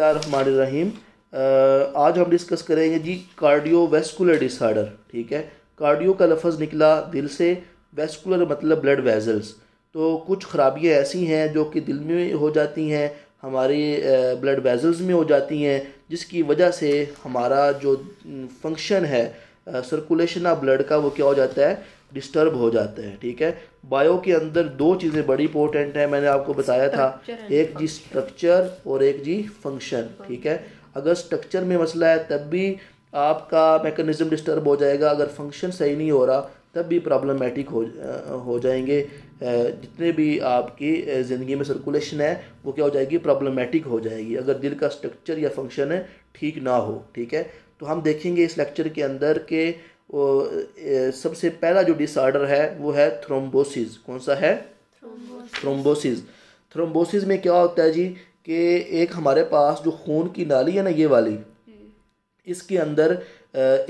रहीम आज हम डिस्कस करेंगे जी कार्डियोवेस्कुलर डिसऑर्डर ठीक है कार्डियो का लफज निकला दिल से वेस्कुलर मतलब ब्लड वेजल्स तो कुछ खराबियां ऐसी हैं जो कि दिल में हो जाती हैं हमारे ब्लड वेजल्स में हो जाती हैं जिसकी वजह से हमारा जो फंक्शन है सर्कुलेशन ऑफ ब्लड का वो क्या हो जाता है डिस्टर्ब हो जाते हैं ठीक है बायो के अंदर दो चीज़ें बड़ी इंपॉर्टेंट हैं मैंने आपको बताया था एक जी स्ट्रक्चर और एक जी फंक्शन ठीक है अगर स्ट्रक्चर में मसला है तब भी आपका मैकेनिज्म डिस्टर्ब हो जाएगा अगर फंक्शन सही नहीं हो रहा तब भी प्रॉब्लमेटिक हो हो जाएंगे जितने भी आपकी ज़िंदगी में सर्कुलेशन है वो क्या हो जाएगी प्रॉब्लमेटिक हो जाएगी अगर दिल का स्ट्रक्चर या फंक्शन है ठीक ना हो ठीक है तो हम देखेंगे इस लेक्चर के अंदर के सबसे पहला जो डिसऑर्डर है वो है थ्रोम्बोसिस कौन सा है थ्रोम्बोसिस थ्रोम्बोसिस में क्या होता है जी कि एक हमारे पास जो खून की नाली है ना ये वाली हम्म। इसके अंदर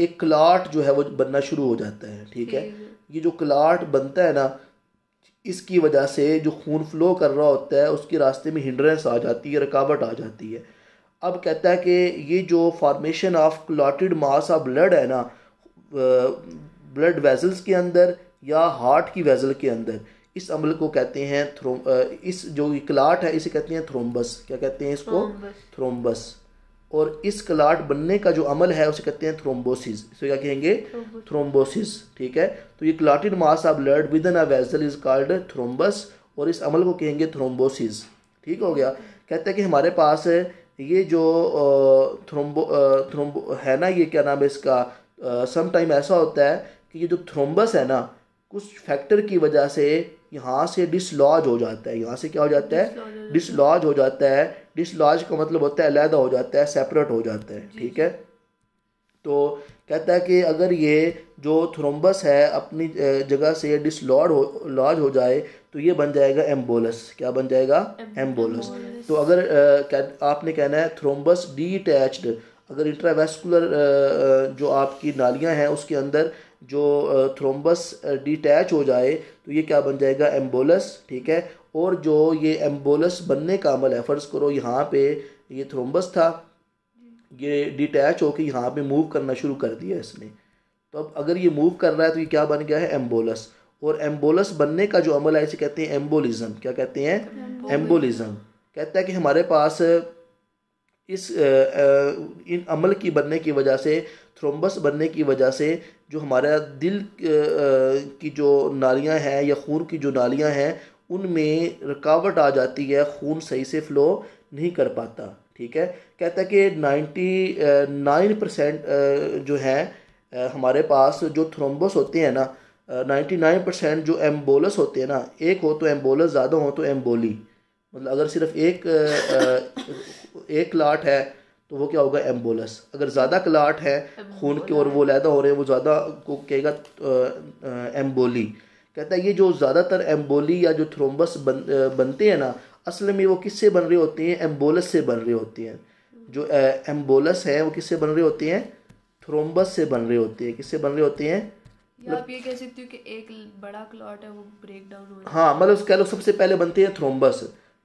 एक क्लाट जो है वो बनना शुरू हो जाता है ठीक है ये जो क्लाट बनता है ना इसकी वजह से जो खून फ्लो कर रहा होता है उसके रास्ते में हिंड्रेंस आ जाती है रुकावट आ जाती है अब कहता है कि ये जो formation of clotted mass of blood है ना ब्लड वेजल्स के अंदर या हार्ट की वेजल के अंदर इस अमल को कहते हैं थ्रोम इस जो क्लाट है इसे कहते हैं थ्रोम्बस क्या कहते हैं इसको थ्रोम्बस और इस क्लाट बनने का जो अमल है उसे कहते हैं थ्रोम्बोसिस इसे क्या कहेंगे थ्रोम्बोसिस ठीक है तो ये clotted mass of blood within a vessel is called thrombus और इस अमल को कहेंगे थ्रोम्बोसिस ठीक हो गया कहते हैं कि हमारे पास ये जो थ्रोम्बो थ्रोम्बो है ना ये क्या नाम है इसका सम टाइम ऐसा होता है कि ये जो थ्रोम्बस है ना कुछ फैक्टर की वजह से यहाँ से डिसलॉज हो जाता है यहाँ से क्या हो जाता है डिसलॉज हो जाता है डिसलॉज का मतलब होता है अलहदा हो जाता है सेपरेट हो जाता है ठीक है तो कहता है कि अगर ये जो थ्रोम्बस है अपनी जगह से डिसलॉज हो लॉज हो जाए तो ये बन जाएगा एम्बोलस क्या बन जाएगा एम्बोलस तो अगर आपने कहना है थ्रोम्बस डी अगर इंट्रावेस्कुलर जो आपकी नालियाँ हैं उसके अंदर जो थ्रोम्बस डिटैच हो जाए तो ये क्या बन जाएगा एम्बोलस ठीक है और जो ये एम्बोलस बनने का अमल है फ़र्ज़ करो यहाँ पे ये थ्रोम्बस था ये डिटैच होकर यहाँ पे मूव करना शुरू कर दिया इसने तो अब अगर ये मूव कर रहा है तो ये क्या बन गया है एम्बोलस और एम्बोलस बनने का जो अमल है इसे कहते हैं एम्बोलिज़म क्या कहते हैं एम्बोलिज़म कहता है कि हमारे पास इस इन अमल की बनने की वजह से थ्रोम्बस बनने की वजह से जो हमारा दिल की जो नालियां हैं या खून की जो नालियां हैं उनमें रुकावट आ जाती है खून सही से फ्लो नहीं कर पाता ठीक है कहता है कि नाइन्टी नाइन परसेंट जो है हमारे पास जो थ्रोम्बस होते हैं ना नाइन्टी नाइन परसेंट जो एम्बोलस होते हैं ना एक हो तो एम्बोलस ज़्यादा हो तो एम्बोली मतलब अगर सिर्फ एक एक क्लाट है तो वो क्या होगा एम्बोलस अगर ज़्यादा क्लाट है खून के और वो लैदा हो रहे हैं वो ज़्यादा को कहेगा एम्बोली कहता है ये जो ज़्यादातर एम्बोली या जो थ्रोम्बस बन बनते हैं ना असल में वो किससे बन रहे होते हैं एम्बोलस से बन रहे होते हैं जो एम्बोलस है वो किससे बन रहे होते हैं थ्रोम्बस से बन रहे होते हैं किससे बन रहे होते हैं आप ये कह सकते हो कि एक बड़ा क्लॉट है वो ब्रेक डाउन हो हाँ मतलब कह लो सबसे पहले बनते हैं थ्रोम्बस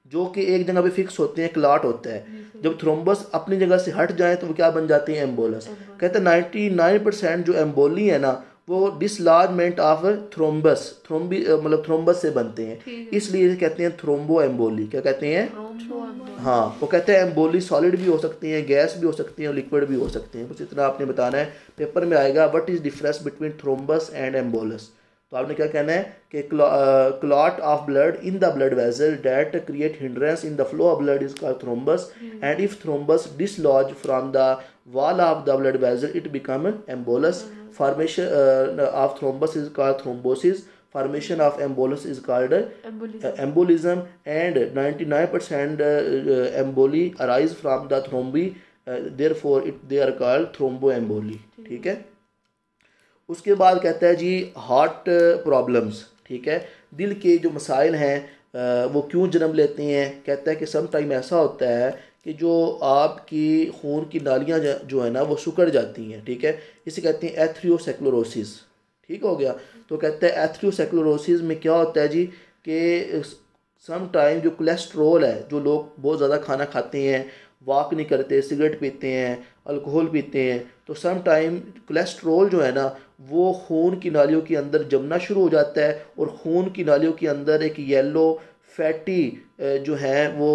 जो कि एक जगह पे फिक्स होते हैं क्लाट होता है जब थ्रोम्बस अपनी जगह से हट जाए तो वो क्या बन जाती है एम्बोलस कहते हैं नाइन्टी नाइन परसेंट जो एम्बोली है ना वो डिसलार्जमेंट ऑफ थ्रोम्बस थ्रोम्बी मतलब थ्रोम्बस से बनते हैं इसलिए कहते हैं थ्रोम्बो एम्बोली क्या कहते हैं हाँ वो कहते हैं एम्बोली सॉलिड भी हो सकती हैं गैस भी हो सकती हैं और लिक्विड भी हो सकते हैं कुछ इतना आपने बताना है पेपर में आएगा what is difference between thrombus and embolus तो आपने क्या कहना है कि clot of blood in the blood vessel that create hindrance in the flow of blood is call thrombus and if thrombus dislodge from the wall of the blood vessel it become embolus formation of thrombus is called thrombosis formation of embolus is called embolism and ninety nine percent emboli arise from the thrombi there therefore it therefore are called thromboemboli ठीक है उसके बाद कहता है जी heart problems uh, ठीक है दिल के जो मसाइल हैं uh, वो क्यों जन्म लेते हैं कहता है कि सम टाइम ऐसा होता है कि जो आपकी खून की नालियाँ जो है ना वो सुकड़ जाती हैं ठीक है इसे कहते हैं एथ्रियोसेक्लोरोसिस ठीक हो गया तो कहते हैं एथ्रियोसेक्लोरोसिस में क्या होता है जी कि सम uh, टाइम जो कोलेस्ट्रोल है जो लोग बहुत ज़्यादा खाना खाते हैं वॉक नहीं करते सिगरेट पीते हैं अल्कोहल पीते हैं तो सम टाइम कोलेस्ट्रोल जो है ना वो खून की नालियों के अंदर जमना शुरू हो जाता है और खून की नालियों के अंदर एक येलो फैटी जो है वो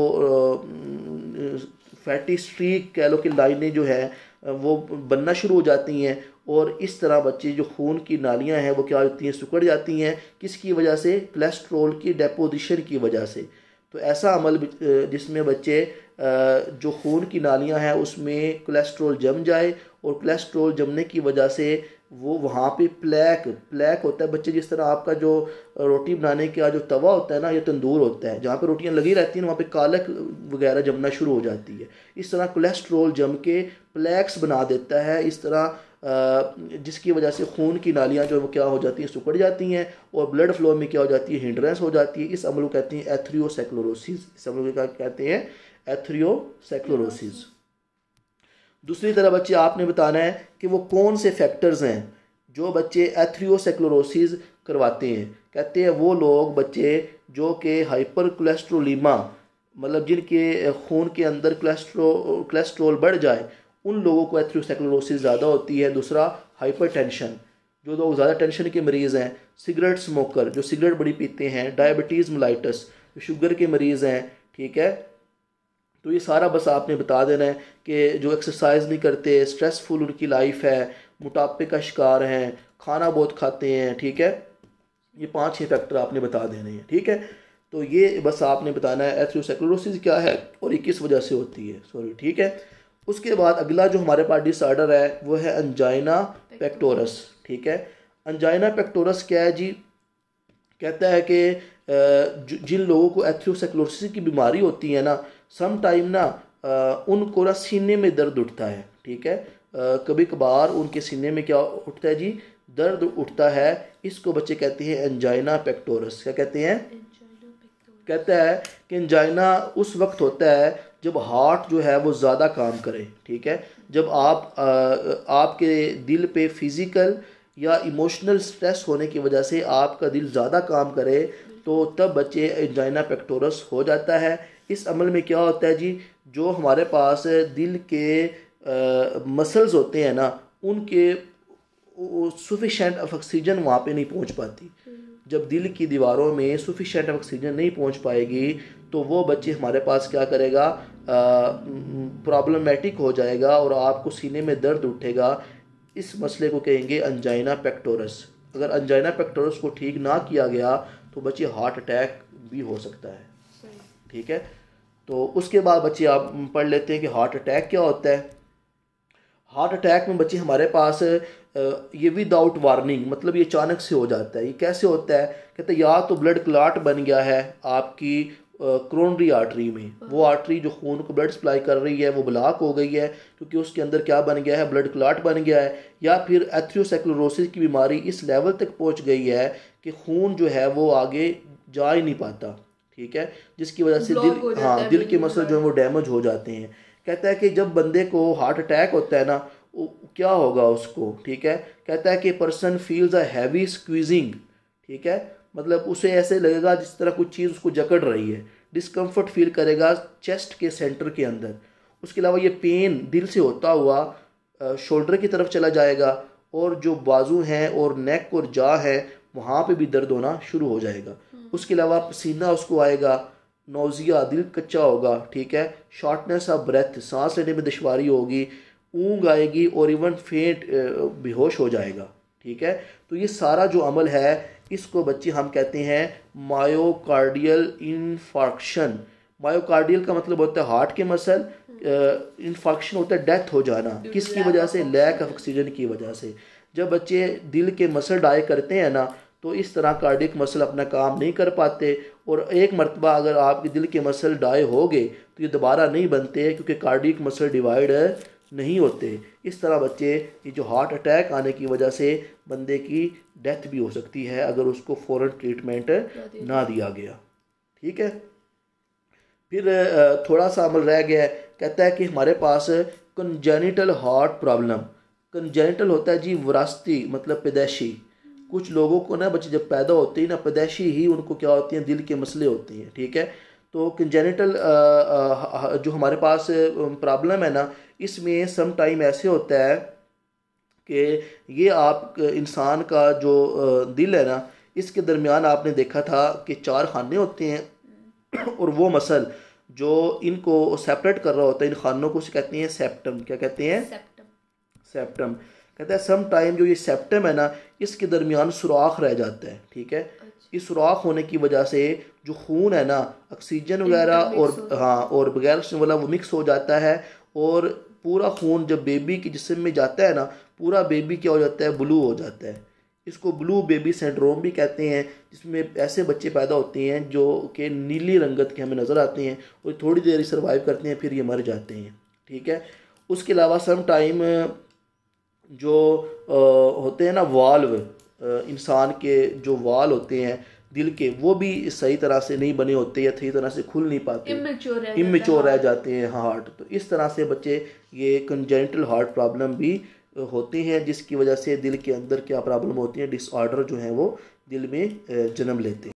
फैटी स्ट्रीक कह लो कि लाइनें जो है वो बनना शुरू हो जाती हैं और इस तरह बच्चे जो खून की नालियां हैं वो क्या होती हैं सुकड़ जाती हैं किसकी वजह से कोलेस्ट्रोल की डेपोजिशन की वजह से तो ऐसा अमल जिसमें बच्चे जो खून की नालियाँ हैं उसमें कोलेस्ट्रोल जम जाए और कोलेस्ट्रोल जमने की वजह से वो वहाँ पे प्लैक प्लैक होता है बच्चे जिस तरह आपका जो रोटी बनाने का जो तवा होता है ना ये तंदूर होता है जहाँ पे रोटियाँ लगी रहती हैं वहाँ पे कालक वगैरह जमना शुरू हो जाती है इस तरह कोलेस्ट्रोल जम के प्लैक्स बना देता है इस तरह जिसकी वजह से खून की नालियाँ जो वो क्या हो जाती हैं सुकड़ जाती हैं और ब्लड फ्लो में क्या हो जाती है हिंड्रेंस हो जाती है इस अमल को कहते हैं एथ्रियोसेक्लोरोसिस इस अमल को कहते हैं एथ्रियोसेक्लोरोसिस दूसरी तरह बच्चे आपने बताना है कि वो कौन से फैक्टर्स हैं जो बच्चे एथ्रियोसेक्लोरोसिस करवाते हैं कहते हैं वो लोग बच्चे जो कि हाइपर कोलेस्ट्रोलीमा मतलब जिनके खून के अंदर कोलेस्ट्रो कोलेस्ट्रोल बढ़ जाए उन लोगों को एथ्रोसाइक्लोसिस ज़्यादा होती है दूसरा हाइपर जो लोग ज़्यादा टेंशन के मरीज़ हैं सिगरेट स्मोकर जो सिगरेट बड़ी पीते हैं डायबिटीज़ मलाइटस जो शुगर के मरीज़ हैं ठीक है तो ये सारा बस आपने बता देना है कि जो एक्सरसाइज नहीं करते स्ट्रेसफुल उनकी लाइफ है मोटापे का शिकार हैं खाना बहुत खाते हैं ठीक है ये पांच छह फैक्टर आपने बता देने हैं ठीक है तो ये बस आपने बताना है एथ्रोसाइक्लोसिस क्या है और ये किस वजह से होती है सॉरी ठीक है उसके बाद अगला जो हमारे पास डिसऑर्डर है वो है अंजाइना पेक्टोरस ठीक है अंजाइना पेक्टोरस क्या है जी कहता है कि जिन लोगों को एथ्रोसेक्लोसिस की बीमारी होती है ना सम टाइम ना उनको ना सीने में दर्द उठता है ठीक है कभी कभार उनके सीने में क्या उठता है जी दर्द उठता है इसको बच्चे कहते हैं एंजाइना पेक्टोरस क्या कहते हैं कहता है कि एंजाइना उस वक्त होता है जब हार्ट जो है वो ज़्यादा काम करे ठीक है जब आप आ, आपके दिल पे फिज़िकल या इमोशनल स्ट्रेस होने की वजह से आपका दिल ज़्यादा काम करे तो तब बच्चे एंजाइना पेक्टोरस हो जाता है इस अमल में क्या होता है जी जो हमारे पास दिल के आ, मसल्स होते हैं ना उनके सफिशेंट ऑक्सीजन वहाँ पे नहीं पहुँच पाती जब दिल की दीवारों में सुफिशेंट ऑक्सीजन नहीं पहुंच पाएगी तो वो बच्चे हमारे पास क्या करेगा प्रॉब्लमेटिक हो जाएगा और आपको सीने में दर्द उठेगा इस मसले को कहेंगे अंजाइना पेक्टोरस अगर अंजाइना पेक्टोरस को ठीक ना किया गया तो बच्चे हार्ट अटैक भी हो सकता है ठीक है तो उसके बाद बच्चे आप पढ़ लेते हैं कि हार्ट अटैक क्या होता है हार्ट अटैक में बच्चे हमारे पास ये विदाउट वार्निंग मतलब ये अचानक से हो जाता है ये कैसे होता है कहते या तो ब्लड क्लाट बन गया है आपकी क्रोनरी आर्टरी में वो आर्टरी जो खून को ब्लड सप्लाई कर रही है वो ब्लॉक हो गई है क्योंकि उसके अंदर क्या बन गया है ब्लड क्लाट बन गया है या फिर एथ्रियोसेक्लोरोसिस की बीमारी इस लेवल तक पहुंच गई है कि खून जो है वो आगे जा ही नहीं पाता ठीक है जिसकी वजह से दिल हाँ दिल के मसल जो है वो डैमेज हो जाते हैं कहता है कि जब बंदे को हार्ट अटैक होता है ना क्या होगा उसको ठीक है कहता है कि person feels a heavy squeezing ठीक है मतलब उसे ऐसे लगेगा जिस तरह कुछ चीज़ उसको जकड़ रही है डिस्कम्फर्ट फील करेगा चेस्ट के सेंटर के अंदर उसके अलावा ये पेन दिल से होता हुआ शोल्डर की तरफ चला जाएगा और जो बाजू हैं और नेक और जा है वहाँ पे भी दर्द होना शुरू हो जाएगा हम्म। उसके अलावा पसीना उसको आएगा नोजिया दिल कच्चा होगा ठीक है शॉर्टनेस ऑफ ब्रेथ सांस लेने में दुशारी होगी ऊँग आएगी और इवन फेंट बेहोश हो जाएगा ठीक है तो ये सारा जो अमल है इसको बच्चे हम कहते हैं मायोकार्डियल इन्फार्क्शन मायोकार्डियल का मतलब होता है हार्ट के मसल इन्फार्क्शन होता है डेथ हो जाना किसकी वजह से लैक ऑफ ऑक्सीजन की वजह से जब बच्चे दिल के मसल डाई करते हैं ना तो इस तरह कार्डिक मसल अपना काम नहीं कर पाते और एक मरतबा अगर आपके दिल के मसल डाई हो गए तो ये दोबारा नहीं बनते क्योंकि कार्डिक मसल डिवाइड नहीं होते इस तरह बच्चे ये जो हार्ट अटैक आने की वजह से बंदे की डेथ भी हो सकती है अगर उसको फ़ौर ट्रीटमेंट ना दिया गया ठीक है फिर थोड़ा सा अमल रह गया कहता है कि हमारे पास कंजेनिटल हार्ट प्रॉब्लम कंजेनिटल होता है जी वरासती मतलब पैदाइशी कुछ लोगों को ना बच्चे जब पैदा होते हैं ना पैदाइशी ही उनको क्या होती हैं दिल के मसले होते हैं ठीक है तो कंजेनिटल जो हमारे पास प्रॉब्लम है ना इसमें सम टाइम ऐसे होता है कि ये आप इंसान का जो दिल है ना इसके दरमियान आपने देखा था कि चार खाने होते हैं और वो मसल जो इनको सेपरेट कर रहा होता है इन खानों को कहते हैं सेप्टम क्या कहते हैं सेप्टम सेप्टम कहते हैं सम टाइम जो ये सेप्टम है ना इसके दरमियान सुराख रह जाता है ठीक है इस सुराख होने की वजह से जो खून है ना ऑक्सीजन वगैरह और हाँ और बगैर वाला वो मिक्स हो जाता है और पूरा खून जब बेबी के जिसम में जाता है ना पूरा बेबी क्या हो जाता है ब्लू हो जाता है इसको ब्लू बेबी सेंड्रोम भी कहते हैं जिसमें ऐसे बच्चे पैदा होते हैं जो कि नीली रंगत के हमें नज़र आते हैं और थोड़ी देर सर्वाइव करते हैं फिर ये मर जाते हैं ठीक है उसके अलावा सम टाइम जो आ, होते हैं ना वाल्व इंसान के जो वाल होते हैं दिल के वो भी सही तरह से नहीं बने होते या सही तरह से खुल नहीं पाते इमेच्योर रह जाते हैं हार्ट तो इस तरह से बच्चे ये कंजेंटल हार्ट प्रॉब्लम भी होते हैं जिसकी वजह से दिल के अंदर क्या प्रॉब्लम होती है डिसऑर्डर जो है वो दिल में जन्म लेते हैं